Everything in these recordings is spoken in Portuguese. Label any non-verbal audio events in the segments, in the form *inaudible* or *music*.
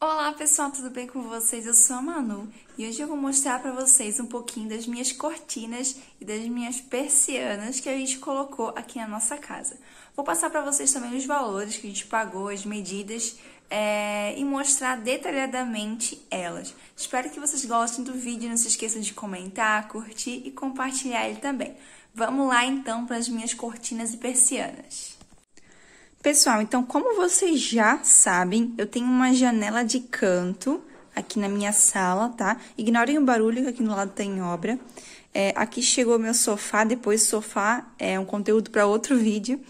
Olá pessoal, tudo bem com vocês? Eu sou a Manu e hoje eu vou mostrar para vocês um pouquinho das minhas cortinas e das minhas persianas que a gente colocou aqui na nossa casa. Vou passar para vocês também os valores que a gente pagou, as medidas é, e mostrar detalhadamente elas. Espero que vocês gostem do vídeo, não se esqueçam de comentar, curtir e compartilhar ele também. Vamos lá então para as minhas cortinas e persianas. Pessoal, então como vocês já sabem, eu tenho uma janela de canto aqui na minha sala, tá? Ignorem o barulho que aqui no lado tem obra. É, aqui chegou meu sofá, depois sofá é um conteúdo para outro vídeo.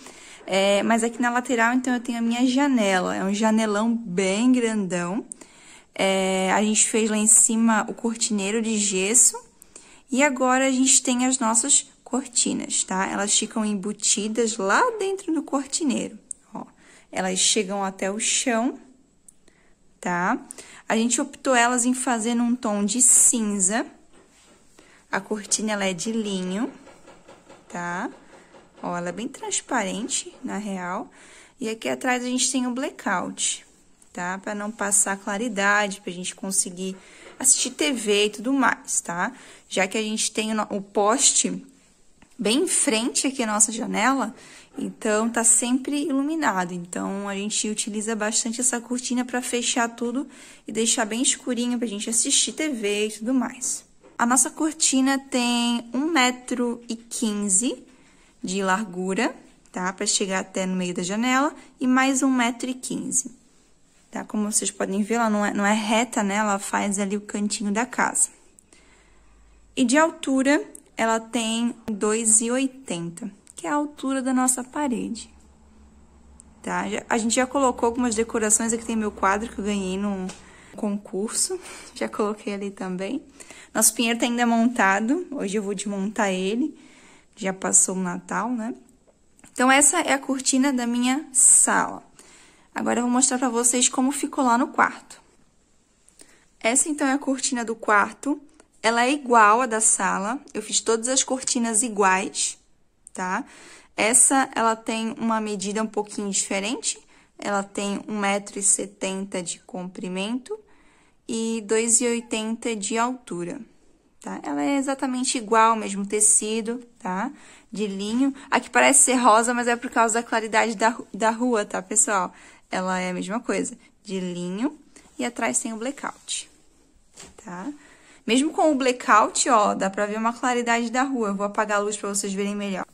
É, mas aqui na lateral, então, eu tenho a minha janela. É um janelão bem grandão. É, a gente fez lá em cima o cortineiro de gesso. E agora a gente tem as nossas cortinas, tá? Elas ficam embutidas lá dentro do cortineiro. Elas chegam até o chão, tá? A gente optou elas em fazer num tom de cinza. A cortina, ela é de linho, tá? Ó, ela é bem transparente, na real. E aqui atrás a gente tem o blackout, tá? Pra não passar claridade, pra gente conseguir assistir TV e tudo mais, tá? Já que a gente tem o poste bem em frente aqui à nossa janela, então tá sempre iluminado. Então a gente utiliza bastante essa cortina para fechar tudo e deixar bem escurinho para a gente assistir TV e tudo mais. A nossa cortina tem 1,15m de largura, tá? Para chegar até no meio da janela e mais 1,15m. Tá? Como vocês podem ver, ela não é, não é reta, né? Ela faz ali o cantinho da casa. E de altura, ela tem 2,80 que é a altura da nossa parede. Tá? A gente já colocou algumas decorações, aqui tem meu quadro que eu ganhei num concurso, *laughs* já coloquei ali também. Nosso pinheiro tá ainda montado, hoje eu vou desmontar ele, já passou o Natal, né? Então, essa é a cortina da minha sala. Agora eu vou mostrar pra vocês como ficou lá no quarto. Essa, então, é a cortina do quarto. Ela é igual à da sala. Eu fiz todas as cortinas iguais tá? Essa, ela tem uma medida um pouquinho diferente, ela tem 1,70m de comprimento e 2,80 de altura, tá? Ela é exatamente igual, mesmo tecido, tá? De linho. Aqui parece ser rosa, mas é por causa da claridade da, da rua, tá, pessoal? Ela é a mesma coisa, de linho e atrás tem o blackout, tá? Mesmo com o blackout, ó, dá pra ver uma claridade da rua. Eu vou apagar a luz pra vocês verem melhor.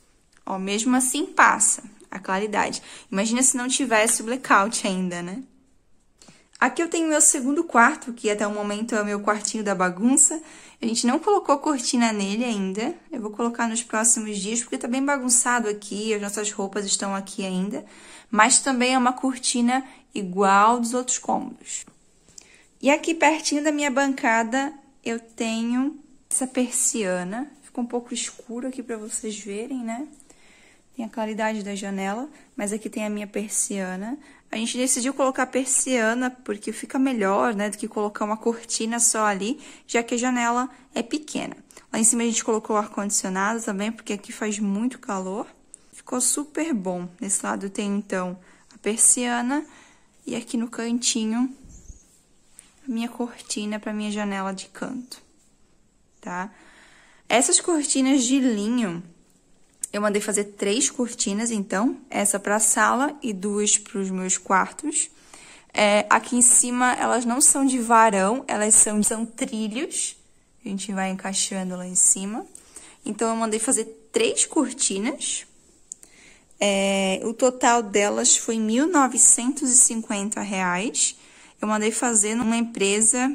Ó, mesmo assim passa a claridade. Imagina se não tivesse o blackout ainda, né? Aqui eu tenho meu segundo quarto, que até o momento é o meu quartinho da bagunça. A gente não colocou cortina nele ainda. Eu vou colocar nos próximos dias, porque tá bem bagunçado aqui, as nossas roupas estão aqui ainda. Mas também é uma cortina igual dos outros cômodos. E aqui pertinho da minha bancada eu tenho essa persiana. Ficou um pouco escuro aqui para vocês verem, né? tem a claridade da janela, mas aqui tem a minha persiana. A gente decidiu colocar a persiana porque fica melhor, né, do que colocar uma cortina só ali, já que a janela é pequena. Lá em cima a gente colocou o ar-condicionado também, porque aqui faz muito calor. Ficou super bom. Nesse lado tem, então, a persiana e aqui no cantinho a minha cortina para minha janela de canto, tá? Essas cortinas de linho eu mandei fazer três cortinas, então, essa para a sala e duas para os meus quartos. É, aqui em cima, elas não são de varão, elas são, são trilhos. A gente vai encaixando lá em cima. Então, eu mandei fazer três cortinas. É, o total delas foi R$ 1.950. Eu mandei fazer numa empresa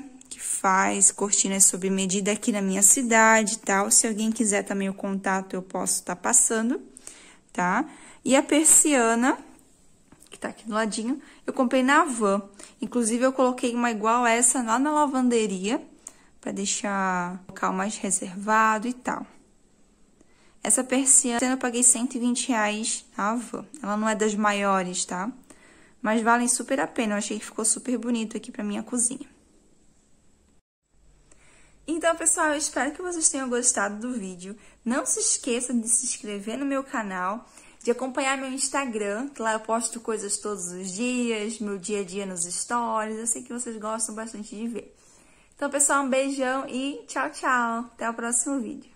faz cortinas é sob medida aqui na minha cidade e tal. Se alguém quiser também o contato, eu posso estar tá passando, tá? E a persiana, que tá aqui do ladinho, eu comprei na van. Inclusive, eu coloquei uma igual essa lá na lavanderia, para deixar o local mais reservado e tal. Essa persiana eu paguei 120 reais na van. Ela não é das maiores, tá? Mas valem super a pena. Eu achei que ficou super bonito aqui pra minha cozinha. Então, pessoal, eu espero que vocês tenham gostado do vídeo. Não se esqueça de se inscrever no meu canal, de acompanhar meu Instagram, que lá eu posto coisas todos os dias, meu dia a dia nos stories. Eu sei que vocês gostam bastante de ver. Então, pessoal, um beijão e tchau, tchau. Até o próximo vídeo.